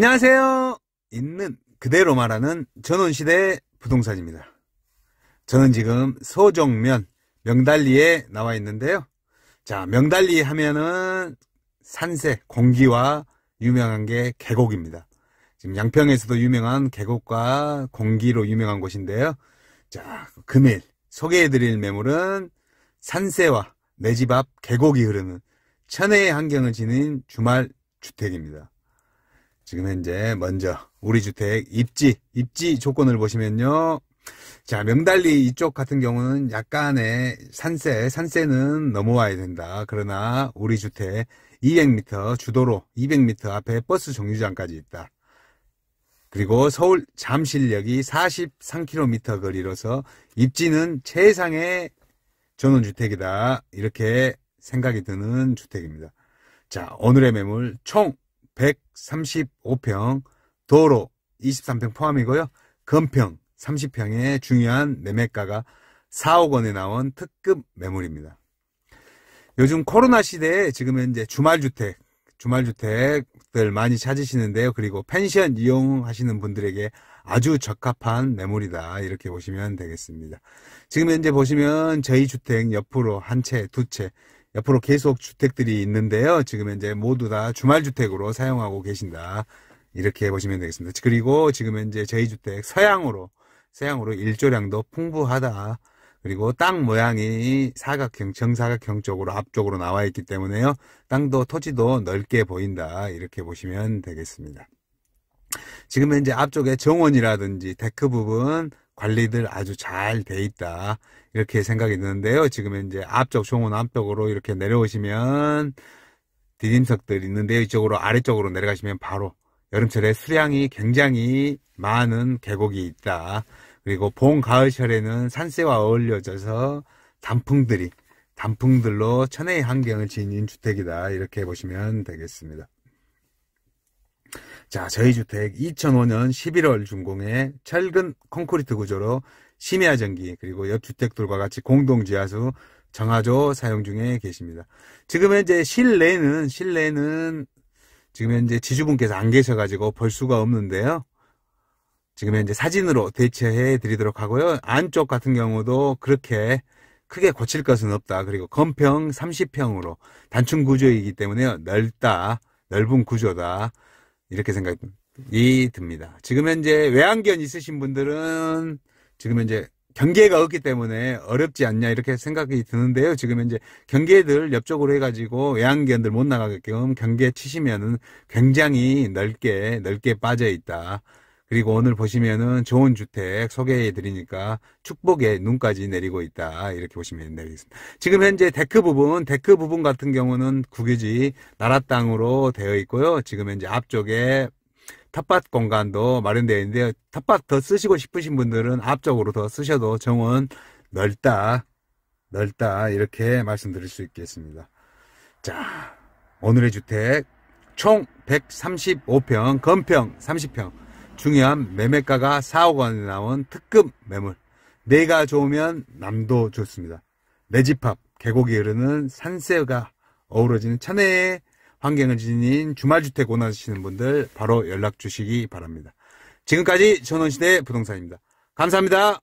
안녕하세요. 있는 그대로 말하는 전원시대 부동산입니다. 저는 지금 소정면 명달리에 나와 있는데요. 자, 명달리 하면은 산세, 공기와 유명한 게 계곡입니다. 지금 양평에서도 유명한 계곡과 공기로 유명한 곳인데요. 자, 금일 소개해드릴 매물은 산세와 내 집 앞 계곡이 흐르는 천혜의 환경을 지닌 주말 주택입니다. 지금 현재 먼저 우리 주택 입지 입지 조건을 보시면요. 자 명달리 이쪽 같은 경우는 약간의 산세 산세는 넘어와야 된다. 그러나 우리 주택 200m 주도로 200m 앞에 버스 정류장까지 있다. 그리고 서울 잠실역이 43km 거리로서 입지는 최상의 전원주택이다. 이렇게 생각이 드는 주택입니다. 자, 오늘의 매물 총 135평, 도로 23평 포함이고요. 건평 30평의 중요한 매매가가 4억 원에 나온 특급 매물입니다. 요즘 코로나 시대에 지금 현재 주말주택, 주말주택들 많이 찾으시는데요. 그리고 펜션 이용하시는 분들에게 아주 적합한 매물이다. 이렇게 보시면 되겠습니다. 지금 현재 보시면 저희 주택 옆으로 한 채, 두 채, 옆으로 계속 주택들이 있는데요. 지금 현재 모두 다 주말주택으로 사용하고 계신다. 이렇게 보시면 되겠습니다. 그리고 지금 현재 제2주택 서양으로, 서양으로 일조량도 풍부하다. 그리고 땅 모양이 사각형, 정사각형 쪽으로 앞쪽으로 나와 있기 때문에요. 땅도 토지도 넓게 보인다. 이렇게 보시면 되겠습니다. 지금 현재 앞쪽에 정원이라든지 데크 부분, 관리들 아주 잘 돼 있다. 이렇게 생각이 드는데요. 지금 이제 앞쪽 종원 안쪽으로 이렇게 내려오시면 디딤석들이 있는데요. 이쪽으로 아래쪽으로 내려가시면 바로 여름철에 수량이 굉장히 많은 계곡이 있다. 그리고 봄, 가을철에는 산세와 어울려져서 단풍들이 단풍들로 천혜의 환경을 지닌 주택이다. 이렇게 보시면 되겠습니다. 자, 저희 주택 2005년 11월 준공에 철근 콘크리트 구조로 심야 전기 그리고 옆 주택들과 같이 공동 지하수 정화조 사용 중에 계십니다. 지금 현재 실내는 실내는 지금 현재 지주분께서 안 계셔가지고 볼 수가 없는데요. 지금 현재 사진으로 대체해 드리도록 하고요. 안쪽 같은 경우도 그렇게 크게 고칠 것은 없다. 그리고 건평 30평으로 단층 구조이기 때문에요. 넓다. 넓은 구조다. 이렇게 생각이 듭니다. 지금 현재 외안견 있으신 분들은 지금 현재 경계가 없기 때문에 어렵지 않냐 이렇게 생각이 드는데요. 지금 현재 경계들 옆쪽으로 해가지고 외양견들 못 나가게끔 경계 치시면은 굉장히 넓게 넓게 빠져 있다. 그리고 오늘 보시면은 좋은 주택 소개해 드리니까 축복의 눈까지 내리고 있다. 이렇게 보시면 되겠습니다. 지금 현재 데크 부분, 데크 부분 같은 경우는 국유지 나라 땅으로 되어 있고요. 지금 현재 앞쪽에 텃밭 공간도 마련되어 있는데 요 텃밭 더 쓰시고 싶으신 분들은 앞쪽으로 더 쓰셔도 정원 넓다. 넓다. 이렇게 말씀드릴 수 있겠습니다. 자, 오늘의 주택 총 135평, 건평 30평. 중요한 매매가가 4억 원에 나온 특급 매물. 내가 좋으면 남도 좋습니다. 내집앞 계곡이 흐르는 산세가 어우러지는 천혜의 환경을 지닌 주말주택 원하시는 분들 바로 연락 주시기 바랍니다. 지금까지 전원시대 부동산입니다. 감사합니다.